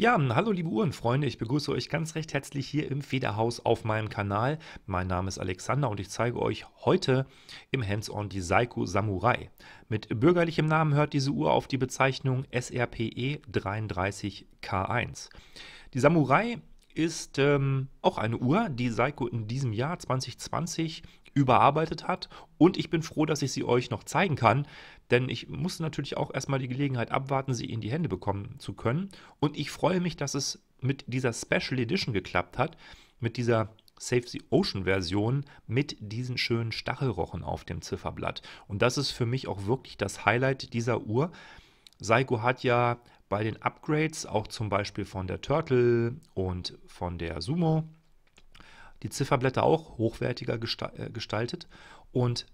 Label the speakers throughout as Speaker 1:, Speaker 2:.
Speaker 1: Ja, hallo liebe Uhrenfreunde, ich begrüße euch ganz recht herzlich hier im Federhaus auf meinem Kanal. Mein Name ist Alexander und ich zeige euch heute im Hands-on die Seiko Samurai. Mit bürgerlichem Namen hört diese Uhr auf die Bezeichnung SRPE 33K1. Die Samurai ist ähm, auch eine Uhr, die Seiko in diesem Jahr 2020 überarbeitet hat. Und ich bin froh, dass ich sie euch noch zeigen kann, denn ich musste natürlich auch erstmal die Gelegenheit abwarten, sie in die Hände bekommen zu können. Und ich freue mich, dass es mit dieser Special Edition geklappt hat, mit dieser Save the Ocean Version mit diesen schönen Stachelrochen auf dem Zifferblatt. Und das ist für mich auch wirklich das Highlight dieser Uhr. Seiko hat ja bei den Upgrades, auch zum Beispiel von der Turtle und von der Sumo, die Zifferblätter auch hochwertiger äh, gestaltet. Und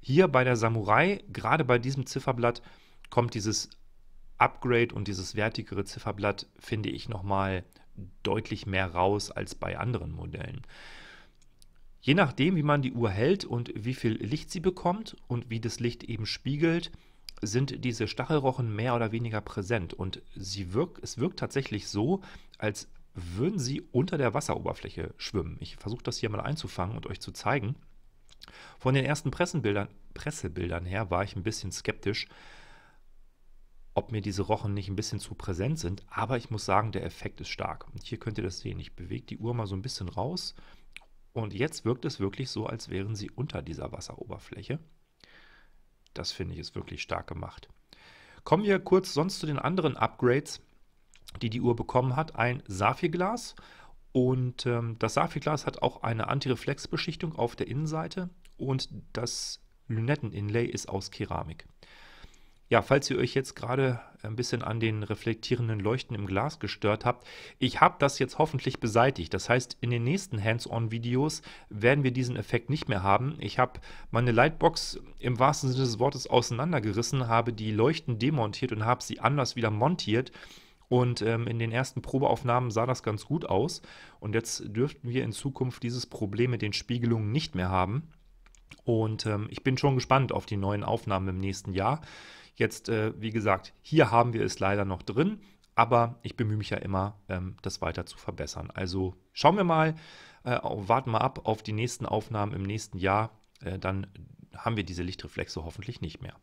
Speaker 1: hier bei der Samurai, gerade bei diesem Zifferblatt, kommt dieses Upgrade und dieses wertigere Zifferblatt, finde ich, nochmal deutlich mehr raus als bei anderen Modellen. Je nachdem, wie man die Uhr hält und wie viel Licht sie bekommt und wie das Licht eben spiegelt, sind diese Stachelrochen mehr oder weniger präsent und sie wirk es wirkt tatsächlich so, als würden sie unter der Wasseroberfläche schwimmen. Ich versuche das hier mal einzufangen und euch zu zeigen. Von den ersten Pressebildern, Pressebildern her war ich ein bisschen skeptisch, ob mir diese Rochen nicht ein bisschen zu präsent sind, aber ich muss sagen, der Effekt ist stark. Und hier könnt ihr das sehen. Ich bewege die Uhr mal so ein bisschen raus und jetzt wirkt es wirklich so, als wären sie unter dieser Wasseroberfläche. Das finde ich ist wirklich stark gemacht. Kommen wir kurz sonst zu den anderen Upgrades, die die Uhr bekommen hat. Ein Saphirglas und ähm, das Saphirglas hat auch eine Antireflexbeschichtung auf der Innenseite und das Lünetteninlay ist aus Keramik. Ja, falls ihr euch jetzt gerade ein bisschen an den reflektierenden Leuchten im Glas gestört habt, ich habe das jetzt hoffentlich beseitigt. Das heißt, in den nächsten Hands-on-Videos werden wir diesen Effekt nicht mehr haben. Ich habe meine Lightbox im wahrsten Sinne des Wortes auseinandergerissen, habe die Leuchten demontiert und habe sie anders wieder montiert. Und ähm, in den ersten Probeaufnahmen sah das ganz gut aus. Und jetzt dürften wir in Zukunft dieses Problem mit den Spiegelungen nicht mehr haben. Und ähm, ich bin schon gespannt auf die neuen Aufnahmen im nächsten Jahr. Jetzt, äh, wie gesagt, hier haben wir es leider noch drin, aber ich bemühe mich ja immer, ähm, das weiter zu verbessern. Also schauen wir mal, äh, warten wir ab auf die nächsten Aufnahmen im nächsten Jahr. Äh, dann haben wir diese Lichtreflexe hoffentlich nicht mehr.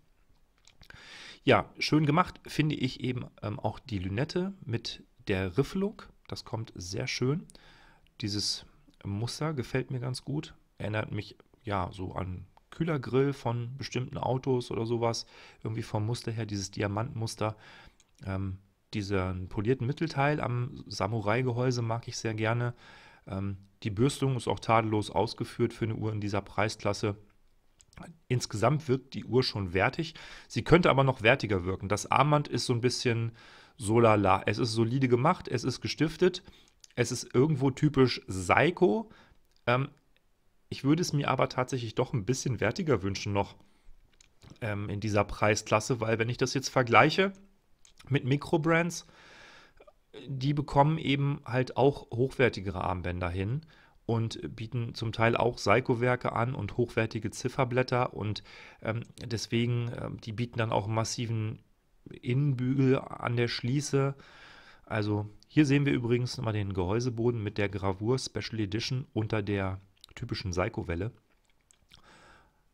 Speaker 1: Ja, schön gemacht finde ich eben ähm, auch die Lünette mit der Riffelung. Das kommt sehr schön. Dieses Muster gefällt mir ganz gut. Erinnert mich ja, so an Kühlergrill von bestimmten Autos oder sowas, irgendwie vom Muster her, dieses Diamantmuster. Ähm, diesen polierten Mittelteil am Samurai-Gehäuse mag ich sehr gerne. Ähm, die Bürstung ist auch tadellos ausgeführt für eine Uhr in dieser Preisklasse. Insgesamt wirkt die Uhr schon wertig. Sie könnte aber noch wertiger wirken. Das Armband ist so ein bisschen so lala. Es ist solide gemacht, es ist gestiftet, es ist irgendwo typisch Seiko. Ähm, ich würde es mir aber tatsächlich doch ein bisschen wertiger wünschen noch ähm, in dieser Preisklasse, weil wenn ich das jetzt vergleiche mit Mikrobrands, die bekommen eben halt auch hochwertigere Armbänder hin und bieten zum Teil auch Seiko-Werke an und hochwertige Zifferblätter und ähm, deswegen, äh, die bieten dann auch massiven Innenbügel an der Schließe. Also hier sehen wir übrigens mal den Gehäuseboden mit der Gravur Special Edition unter der typischen Seiko-Welle.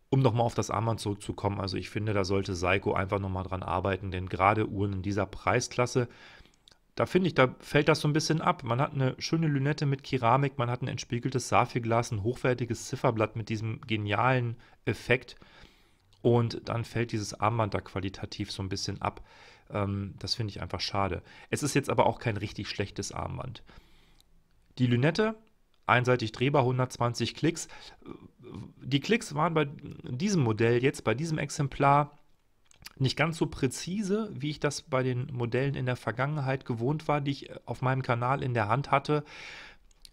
Speaker 1: Um nochmal auf das Armband zurückzukommen, also ich finde, da sollte Seiko einfach nochmal dran arbeiten, denn gerade Uhren in dieser Preisklasse, da finde ich, da fällt das so ein bisschen ab. Man hat eine schöne Lünette mit Keramik, man hat ein entspiegeltes Saphirglas, ein hochwertiges Zifferblatt mit diesem genialen Effekt und dann fällt dieses Armband da qualitativ so ein bisschen ab. Ähm, das finde ich einfach schade. Es ist jetzt aber auch kein richtig schlechtes Armband. Die Lünette einseitig drehbar, 120 Klicks. Die Klicks waren bei diesem Modell jetzt, bei diesem Exemplar, nicht ganz so präzise, wie ich das bei den Modellen in der Vergangenheit gewohnt war, die ich auf meinem Kanal in der Hand hatte.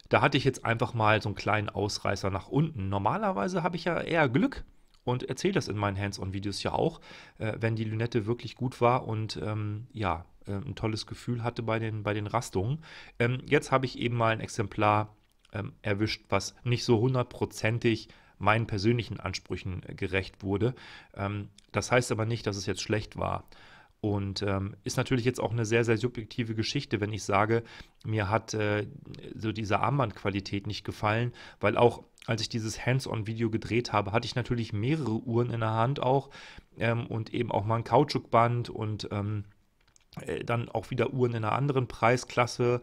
Speaker 1: Da hatte ich jetzt einfach mal so einen kleinen Ausreißer nach unten. Normalerweise habe ich ja eher Glück und erzähle das in meinen Hands-on-Videos ja auch, äh, wenn die Lünette wirklich gut war und ähm, ja, äh, ein tolles Gefühl hatte bei den, bei den Rastungen. Ähm, jetzt habe ich eben mal ein Exemplar ähm, erwischt, was nicht so hundertprozentig meinen persönlichen Ansprüchen äh, gerecht wurde. Ähm, das heißt aber nicht, dass es jetzt schlecht war. Und ähm, ist natürlich jetzt auch eine sehr, sehr subjektive Geschichte, wenn ich sage, mir hat äh, so diese Armbandqualität nicht gefallen, weil auch als ich dieses Hands-on-Video gedreht habe, hatte ich natürlich mehrere Uhren in der Hand auch ähm, und eben auch mal ein Kautschukband und ähm, äh, dann auch wieder Uhren in einer anderen Preisklasse.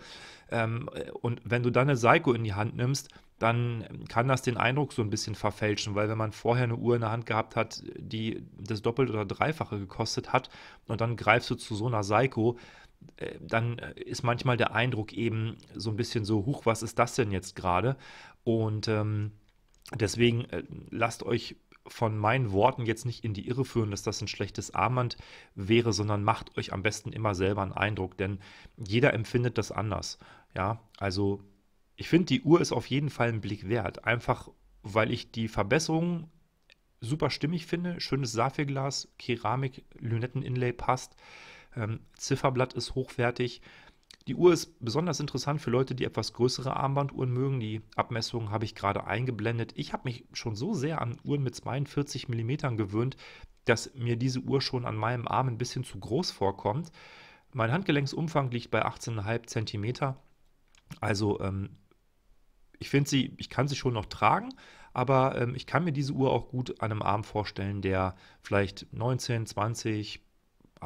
Speaker 1: Ähm, äh, und wenn du dann eine Seiko in die Hand nimmst, dann ähm, kann das den Eindruck so ein bisschen verfälschen, weil wenn man vorher eine Uhr in der Hand gehabt hat, die das Doppelte oder Dreifache gekostet hat, und dann greifst du zu so einer Seiko, äh, dann ist manchmal der Eindruck eben so ein bisschen so, huch, was ist das denn jetzt gerade? Und ähm, deswegen lasst euch von meinen Worten jetzt nicht in die Irre führen, dass das ein schlechtes Armband wäre, sondern macht euch am besten immer selber einen Eindruck, denn jeder empfindet das anders. Ja, also ich finde, die Uhr ist auf jeden Fall einen Blick wert, einfach weil ich die Verbesserungen super stimmig finde. Schönes Saphirglas, Keramik, Lünetten-Inlay passt, ähm, Zifferblatt ist hochwertig. Die Uhr ist besonders interessant für Leute, die etwas größere Armbanduhren mögen. Die Abmessungen habe ich gerade eingeblendet. Ich habe mich schon so sehr an Uhren mit 42 mm gewöhnt, dass mir diese Uhr schon an meinem Arm ein bisschen zu groß vorkommt. Mein Handgelenksumfang liegt bei 18,5 cm. Also ähm, ich finde sie, ich kann sie schon noch tragen, aber ähm, ich kann mir diese Uhr auch gut an einem Arm vorstellen, der vielleicht 19, 20,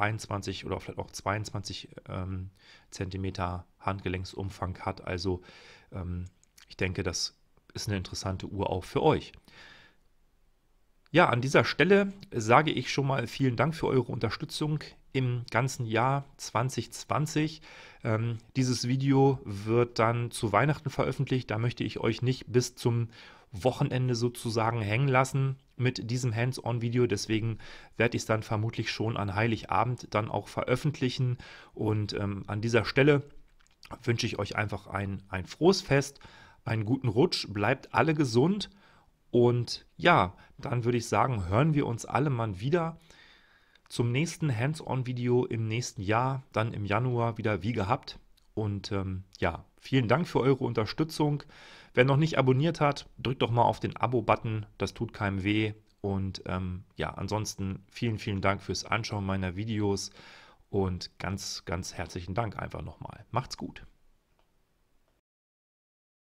Speaker 1: 21 oder vielleicht auch 22 ähm, Zentimeter Handgelenksumfang hat. Also ähm, ich denke, das ist eine interessante Uhr auch für euch. Ja, an dieser Stelle sage ich schon mal vielen Dank für eure Unterstützung im ganzen Jahr 2020. Ähm, dieses Video wird dann zu Weihnachten veröffentlicht. Da möchte ich euch nicht bis zum Wochenende sozusagen hängen lassen mit diesem Hands-on-Video. Deswegen werde ich es dann vermutlich schon an Heiligabend dann auch veröffentlichen. Und ähm, an dieser Stelle wünsche ich euch einfach ein, ein frohes Fest, einen guten Rutsch, bleibt alle gesund. Und ja, dann würde ich sagen, hören wir uns alle mal wieder zum nächsten Hands-on-Video im nächsten Jahr, dann im Januar wieder wie gehabt. Und ähm, ja, vielen Dank für eure Unterstützung. Wer noch nicht abonniert hat, drückt doch mal auf den Abo-Button, das tut keinem weh. Und ähm, ja, ansonsten vielen, vielen Dank fürs Anschauen meiner Videos und ganz, ganz herzlichen Dank einfach nochmal. Macht's gut.